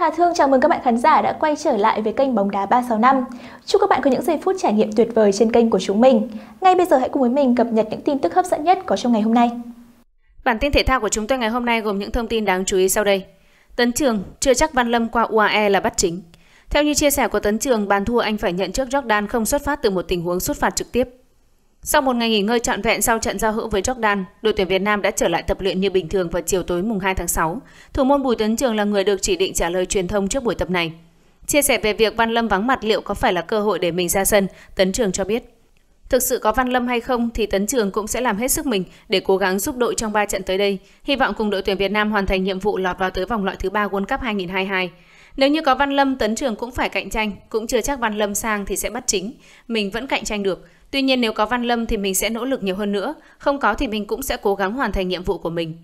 Hà Thương chào mừng các bạn khán giả đã quay trở lại với kênh Bóng đá 365. Chúc các bạn có những giây phút trải nghiệm tuyệt vời trên kênh của chúng mình. Ngay bây giờ hãy cùng với mình cập nhật những tin tức hấp dẫn nhất có trong ngày hôm nay. Bản tin thể thao của chúng tôi ngày hôm nay gồm những thông tin đáng chú ý sau đây. Tấn Trường chưa chắc Văn Lâm qua UAE là bắt chính. Theo như chia sẻ của Tấn Trường, bàn thua anh phải nhận trước Jordan không xuất phát từ một tình huống sút phạt trực tiếp. Sau một ngày nghỉ ngơi trọn vẹn sau trận giao hữu với Jordan, đội tuyển Việt Nam đã trở lại tập luyện như bình thường vào chiều tối mùng 2 tháng 6. Thủ môn Bùi Tuấn Trường là người được chỉ định trả lời truyền thông trước buổi tập này. Chia sẻ về việc Văn Lâm vắng mặt liệu có phải là cơ hội để mình ra sân, Tấn Trường cho biết. Thực sự có Văn Lâm hay không thì Tấn Trường cũng sẽ làm hết sức mình để cố gắng giúp đội trong 3 trận tới đây. Hy vọng cùng đội tuyển Việt Nam hoàn thành nhiệm vụ lọt vào tới vòng loại thứ 3 World Cup 2022. Nếu như có Văn Lâm, Tấn Trường cũng phải cạnh tranh, cũng chưa chắc Văn Lâm sang thì sẽ bắt chính. Mình vẫn cạnh tranh được. Tuy nhiên nếu có Văn Lâm thì mình sẽ nỗ lực nhiều hơn nữa, không có thì mình cũng sẽ cố gắng hoàn thành nhiệm vụ của mình.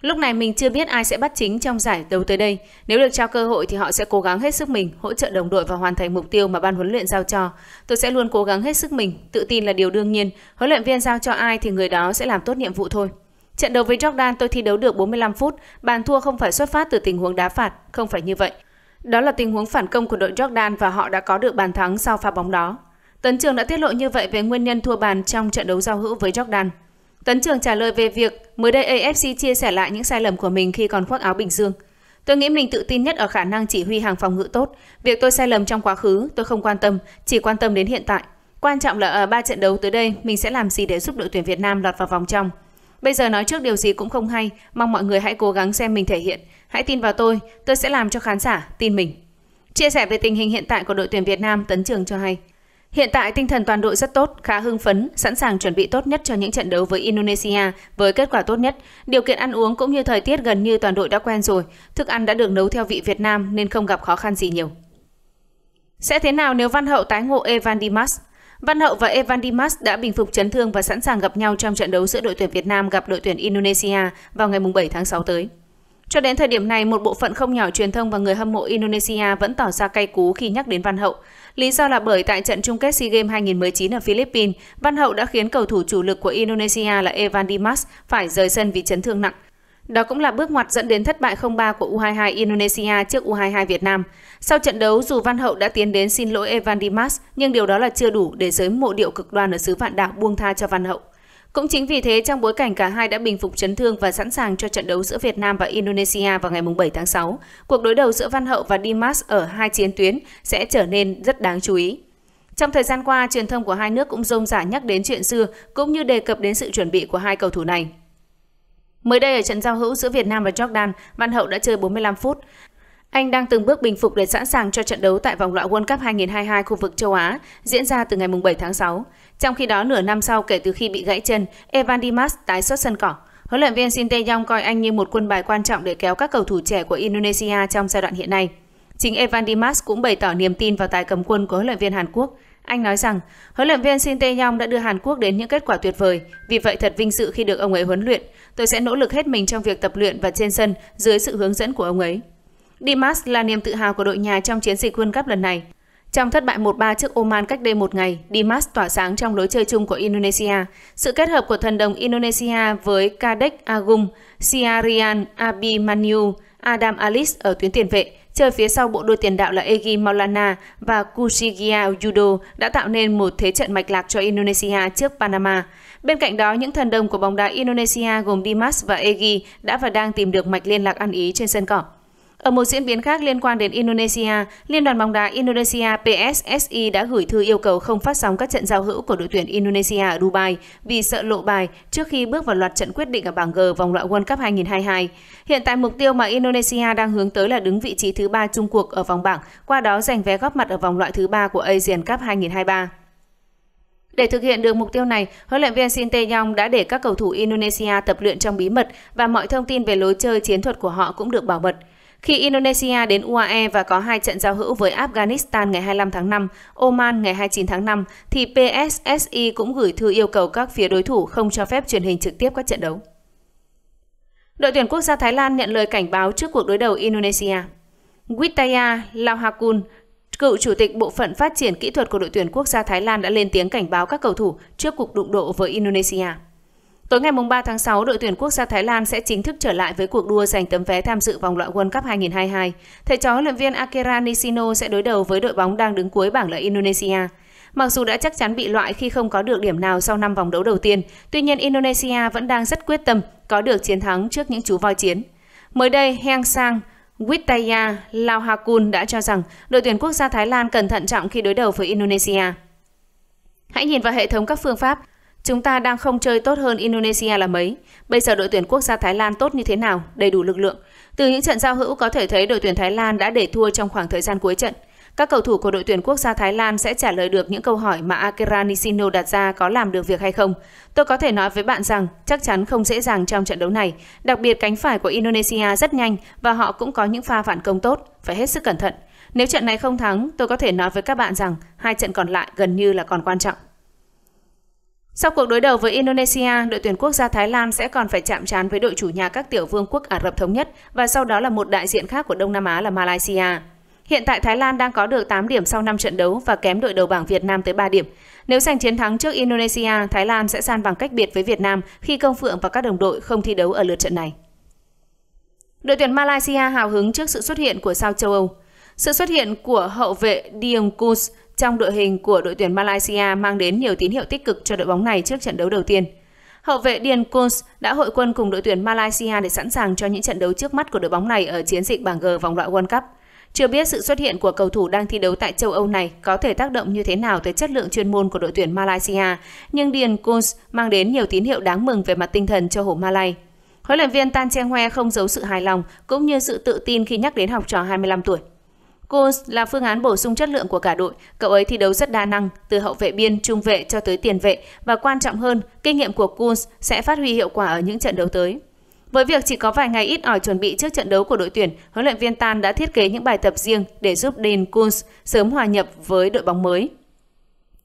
Lúc này mình chưa biết ai sẽ bắt chính trong giải đấu tới đây. Nếu được trao cơ hội thì họ sẽ cố gắng hết sức mình, hỗ trợ đồng đội và hoàn thành mục tiêu mà ban huấn luyện giao cho. Tôi sẽ luôn cố gắng hết sức mình, tự tin là điều đương nhiên. Huấn luyện viên giao cho ai thì người đó sẽ làm tốt nhiệm vụ thôi. Trận đấu với Jordan tôi thi đấu được 45 phút, bàn thua không phải xuất phát từ tình huống đá phạt, không phải như vậy. Đó là tình huống phản công của đội Jordan và họ đã có được bàn thắng sau pha bóng đó. Tấn Trường đã tiết lộ như vậy về nguyên nhân thua bàn trong trận đấu giao hữu với Jordan. Tấn Trường trả lời về việc mới đây AFC chia sẻ lại những sai lầm của mình khi còn khoác áo Bình Dương. Tôi nghĩ mình tự tin nhất ở khả năng chỉ huy hàng phòng ngự tốt. Việc tôi sai lầm trong quá khứ, tôi không quan tâm, chỉ quan tâm đến hiện tại. Quan trọng là ở ba trận đấu tới đây, mình sẽ làm gì để giúp đội tuyển Việt Nam lọt vào vòng trong. Bây giờ nói trước điều gì cũng không hay, mong mọi người hãy cố gắng xem mình thể hiện. Hãy tin vào tôi, tôi sẽ làm cho khán giả tin mình. Chia sẻ về tình hình hiện tại của đội tuyển Việt Nam, Tấn Trường cho hay. Hiện tại tinh thần toàn đội rất tốt, khá hưng phấn, sẵn sàng chuẩn bị tốt nhất cho những trận đấu với Indonesia với kết quả tốt nhất. Điều kiện ăn uống cũng như thời tiết gần như toàn đội đã quen rồi, thức ăn đã được nấu theo vị Việt Nam nên không gặp khó khăn gì nhiều. Sẽ thế nào nếu Văn Hậu tái ngộ Evan Dimas? Văn Hậu và Evan Dimas đã bình phục chấn thương và sẵn sàng gặp nhau trong trận đấu giữa đội tuyển Việt Nam gặp đội tuyển Indonesia vào ngày 7 tháng 6 tới. Cho đến thời điểm này, một bộ phận không nhỏ truyền thông và người hâm mộ Indonesia vẫn tỏ ra cay cú khi nhắc đến Văn Hậu. Lý do là bởi tại trận chung kết SEA Games 2019 ở Philippines, Văn Hậu đã khiến cầu thủ chủ lực của Indonesia là Evan Dimas phải rời sân vì chấn thương nặng. Đó cũng là bước ngoặt dẫn đến thất bại 0-3 của U22 Indonesia trước U22 Việt Nam. Sau trận đấu, dù Văn Hậu đã tiến đến xin lỗi Evan Dimas, nhưng điều đó là chưa đủ để giới mộ điệu cực đoan ở xứ vạn đảo buông tha cho Văn Hậu. Cũng chính vì thế, trong bối cảnh cả hai đã bình phục chấn thương và sẵn sàng cho trận đấu giữa Việt Nam và Indonesia vào ngày 7 tháng 6, cuộc đối đầu giữa Văn Hậu và Dimas ở hai chiến tuyến sẽ trở nên rất đáng chú ý. Trong thời gian qua, truyền thông của hai nước cũng rông rả nhắc đến chuyện xưa, cũng như đề cập đến sự chuẩn bị của hai cầu thủ này. Mới đây ở trận giao hữu giữa Việt Nam và Jordan, Văn Hậu đã chơi 45 phút. Anh đang từng bước bình phục để sẵn sàng cho trận đấu tại vòng loại World Cup 2022 khu vực châu Á diễn ra từ ngày 7 tháng 6. Trong khi đó, nửa năm sau kể từ khi bị gãy chân, Evan Dimas tái xuất sân cỏ. Huấn luyện viên Shin Tae-yong coi anh như một quân bài quan trọng để kéo các cầu thủ trẻ của Indonesia trong giai đoạn hiện nay. Chính Evan Dimas cũng bày tỏ niềm tin vào tài cầm quân của huấn luyện viên Hàn Quốc. Anh nói rằng, huấn luyện viên Shin Tae-yong đã đưa Hàn Quốc đến những kết quả tuyệt vời, vì vậy thật vinh dự khi được ông ấy huấn luyện. Tôi sẽ nỗ lực hết mình trong việc tập luyện và trên sân dưới sự hướng dẫn của ông ấy. Dimas là niềm tự hào của đội nhà trong chiến dịch World Cup lần này. Trong thất bại 1-3 trước Oman cách đây một ngày, Dimas tỏa sáng trong lối chơi chung của Indonesia. Sự kết hợp của thần đồng Indonesia với Kadek Agung, Siarian Abimanyu, Adam Alis ở tuyến tiền vệ – Chơi phía sau bộ đôi tiền đạo là Egi Maulana và Kusigia Yudo đã tạo nên một thế trận mạch lạc cho Indonesia trước Panama. Bên cạnh đó, những thần đồng của bóng đá Indonesia gồm Dimas và Egi đã và đang tìm được mạch liên lạc ăn ý trên sân cỏ. Ở một diễn biến khác liên quan đến Indonesia, Liên đoàn bóng đá Indonesia PSSI đã gửi thư yêu cầu không phát sóng các trận giao hữu của đội tuyển Indonesia ở Dubai vì sợ lộ bài trước khi bước vào loạt trận quyết định ở bảng G vòng loại World Cup 2022. Hiện tại mục tiêu mà Indonesia đang hướng tới là đứng vị trí thứ ba chung cuộc ở vòng bảng, qua đó giành vé góp mặt ở vòng loại thứ ba của Asian Cup 2023. Để thực hiện được mục tiêu này, huấn luyện viên Shin Tae-yong đã để các cầu thủ Indonesia tập luyện trong bí mật và mọi thông tin về lối chơi chiến thuật của họ cũng được bảo mật. Khi Indonesia đến UAE và có hai trận giao hữu với Afghanistan ngày 25 tháng 5, Oman ngày 29 tháng 5, thì PSSI cũng gửi thư yêu cầu các phía đối thủ không cho phép truyền hình trực tiếp các trận đấu. Đội tuyển quốc gia Thái Lan nhận lời cảnh báo trước cuộc đối đầu Indonesia. Wittaya Lauhakun, cựu chủ tịch bộ phận phát triển kỹ thuật của đội tuyển quốc gia Thái Lan đã lên tiếng cảnh báo các cầu thủ trước cuộc đụng độ với Indonesia. Tối ngày 3 tháng 6, đội tuyển quốc gia Thái Lan sẽ chính thức trở lại với cuộc đua giành tấm vé tham dự vòng loại World Cup 2022. Thầy trò huấn luyện viên Akira Nishino sẽ đối đầu với đội bóng đang đứng cuối bảng là Indonesia. Mặc dù đã chắc chắn bị loại khi không có được điểm nào sau 5 vòng đấu đầu tiên, tuy nhiên Indonesia vẫn đang rất quyết tâm có được chiến thắng trước những chú voi chiến. Mới đây, Heng Sang, Wittaya Lauhakun đã cho rằng đội tuyển quốc gia Thái Lan cần thận trọng khi đối đầu với Indonesia. Hãy nhìn vào hệ thống các phương pháp Chúng ta đang không chơi tốt hơn Indonesia là mấy. Bây giờ đội tuyển quốc gia Thái Lan tốt như thế nào, đầy đủ lực lượng. Từ những trận giao hữu có thể thấy đội tuyển Thái Lan đã để thua trong khoảng thời gian cuối trận. Các cầu thủ của đội tuyển quốc gia Thái Lan sẽ trả lời được những câu hỏi mà Akira Nishino đặt ra có làm được việc hay không. Tôi có thể nói với bạn rằng chắc chắn không dễ dàng trong trận đấu này. Đặc biệt cánh phải của Indonesia rất nhanh và họ cũng có những pha phản công tốt, phải hết sức cẩn thận. Nếu trận này không thắng, tôi có thể nói với các bạn rằng hai trận còn lại gần như là còn quan trọng. Sau cuộc đối đầu với Indonesia, đội tuyển quốc gia Thái Lan sẽ còn phải chạm trán với đội chủ nhà các tiểu vương quốc Ả Rập Thống Nhất và sau đó là một đại diện khác của Đông Nam Á là Malaysia. Hiện tại Thái Lan đang có được 8 điểm sau 5 trận đấu và kém đội đầu bảng Việt Nam tới 3 điểm. Nếu giành chiến thắng trước Indonesia, Thái Lan sẽ san bằng cách biệt với Việt Nam khi Công Phượng và các đồng đội không thi đấu ở lượt trận này. Đội tuyển Malaysia hào hứng trước sự xuất hiện của sao châu Âu. Sự xuất hiện của hậu vệ Dion Kuz trong đội hình của đội tuyển Malaysia mang đến nhiều tín hiệu tích cực cho đội bóng này trước trận đấu đầu tiên. Hậu vệ Dean Kuz đã hội quân cùng đội tuyển Malaysia để sẵn sàng cho những trận đấu trước mắt của đội bóng này ở chiến dịch bảng G vòng loại World Cup. Chưa biết sự xuất hiện của cầu thủ đang thi đấu tại châu Âu này có thể tác động như thế nào tới chất lượng chuyên môn của đội tuyển Malaysia, nhưng Dean Kuz mang đến nhiều tín hiệu đáng mừng về mặt tinh thần cho hổ Malay. Huấn luyện viên Tan Cheng Hoe không giấu sự hài lòng cũng như sự tự tin khi nhắc đến học trò 25 tuổi. Goals là phương án bổ sung chất lượng của cả đội, cậu ấy thi đấu rất đa năng, từ hậu vệ biên, trung vệ cho tới tiền vệ và quan trọng hơn, kinh nghiệm của Goals sẽ phát huy hiệu quả ở những trận đấu tới. Với việc chỉ có vài ngày ít ỏi chuẩn bị trước trận đấu của đội tuyển, huấn luyện viên Tan đã thiết kế những bài tập riêng để giúp Dean Kunz sớm hòa nhập với đội bóng mới.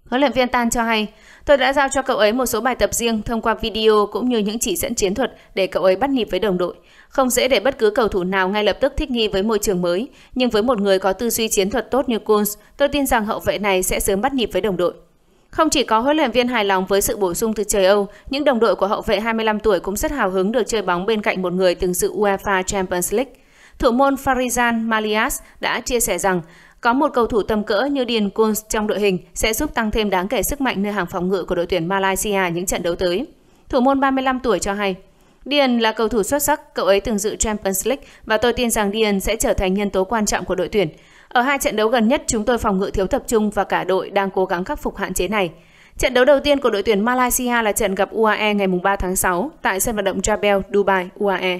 Huấn luyện viên Tan cho hay, tôi đã giao cho cậu ấy một số bài tập riêng thông qua video cũng như những chỉ dẫn chiến thuật để cậu ấy bắt nhịp với đồng đội. Không dễ để bất cứ cầu thủ nào ngay lập tức thích nghi với môi trường mới, nhưng với một người có tư duy chiến thuật tốt như Kunz, tôi tin rằng hậu vệ này sẽ sớm bắt nhịp với đồng đội. Không chỉ có huấn luyện viên hài lòng với sự bổ sung từ trời Âu, những đồng đội của hậu vệ 25 tuổi cũng rất hào hứng được chơi bóng bên cạnh một người từng dự UEFA Champions League. Thủ môn Farizan Malias đã chia sẻ rằng có một cầu thủ tầm cỡ như Điền Kunz trong đội hình sẽ giúp tăng thêm đáng kể sức mạnh nơi hàng phòng ngự của đội tuyển Malaysia những trận đấu tới. Thủ môn 35 tuổi cho hay, Điền là cầu thủ xuất sắc, cậu ấy từng dự Champions League và tôi tin rằng Điền sẽ trở thành nhân tố quan trọng của đội tuyển. Ở hai trận đấu gần nhất chúng tôi phòng ngự thiếu tập trung và cả đội đang cố gắng khắc phục hạn chế này. Trận đấu đầu tiên của đội tuyển Malaysia là trận gặp UAE ngày 3 tháng 6 tại sân vận động Jabel, Dubai, UAE.